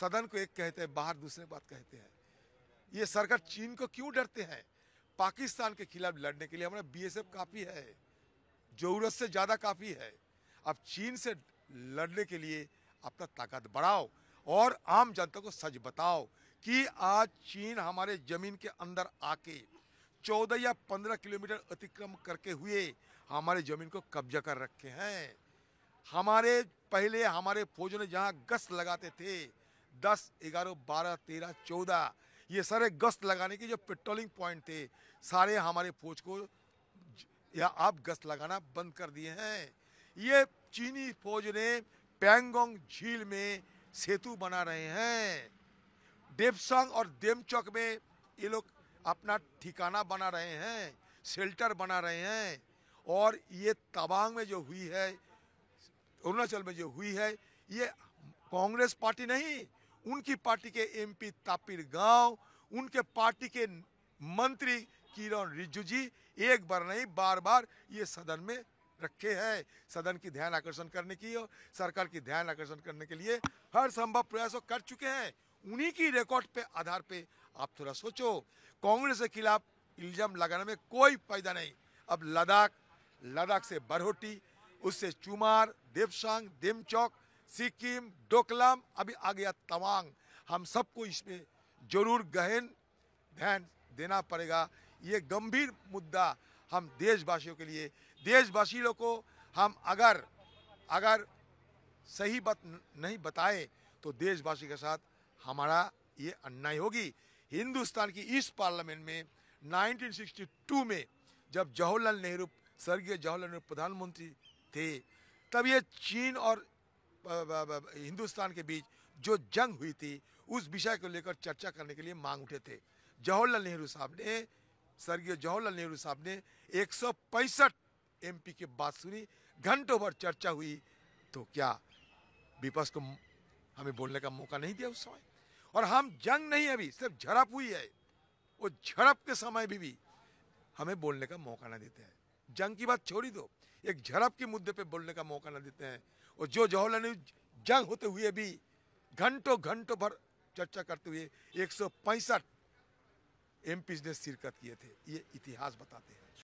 सदन को एक कहते हैं बाहर दूसरे बात कहते हैं ये सरकार चीन को क्यों डरते हैं पाकिस्तान के खिलाफ लड़ने के लिए हमारा बीएसएफ काफ़ी है ज़रूरत से ज़्यादा काफ़ी है अब चीन से लड़ने के लिए अपना ताकत बढ़ाओ और आम जनता को सच बताओ कि आज चीन हमारे ज़मीन के अंदर आके चौदह या पंद्रह किलोमीटर अतिक्रम करके हुए हमारे ज़मीन को कब्जा कर रखे हैं हमारे पहले हमारे फौजों ने जहाँ गश्त लगाते थे दस ग्यारह बारह तेरह चौदह ये सारे गश्त लगाने के जो पेट्रोलिंग पॉइंट थे सारे हमारे फौज को या आप गश्त लगाना बंद कर दिए हैं ये चीनी फौज ने पैंगोंग झील में सेतु बना रहे हैं डेपसंग और देमचौक में ये लोग अपना ठिकाना बना रहे हैं शेल्टर बना रहे हैं और ये तवांग में जो हुई है अरुणाचल में जो हुई है ये कांग्रेस पार्टी नहीं उनकी पार्टी के एमपी तापिर गांव उनके पार्टी के मंत्री किरण रिज्जू जी एक बार नहीं बार बार ये सदन में रखे हैं सदन की ध्यान आकर्षण करने की और सरकार की ध्यान आकर्षण करने के लिए हर संभव प्रयास कर चुके हैं उन्हीं की रिकॉर्ड पे आधार पे आप थोड़ा सोचो कांग्रेस के खिलाफ इल्जाम लगाने में कोई फायदा नहीं अब लद्दाख लद्दाख से बरहोटी उससे चुमार देवसांग देमचौक सिक्किम डोकलाम अभी आ गया तवांग हम सबको इसमें जरूर गहन ध्यान देना पड़ेगा ये गंभीर मुद्दा हम देशवासियों के लिए देशवासी लोग को हम अगर अगर सही बात नहीं बताएं तो देशवासी के साथ हमारा ये अन्याय होगी हिंदुस्तान की इस पार्लियामेंट में 1962 में जब जवाहरलाल नेहरू स्वर्गीय जवाहरलाल नेहरू प्रधानमंत्री थे तब ये चीन और हिंदुस्तान के बीच जो जंग हुई थी उस विषय को लेकर चर्चा करने के लिए मांग उठे थे जवाहरलाल नेहरू साहब ने स्वर्गीय जवाहरलाल नेहरू साहब ने एक सौ एमपी की बात सुनी घंटों भर चर्चा हुई तो क्या विपक्ष को हमें बोलने का मौका नहीं दिया उस समय और हम जंग नहीं अभी सिर्फ झड़प हुई है वो झड़प के समय भी, भी हमें बोलने का मौका ना देते हैं जंग की बात छोड़ी दो एक झड़प के मुद्दे पे बोलने का मौका ना देते हैं और जो जवाहरलाल नेहरू जंग होते हुए भी घंटों घंटों भर चर्चा करते हुए एक सौ पैंसठ एम ने शिरकत किए थे ये इतिहास बताते हैं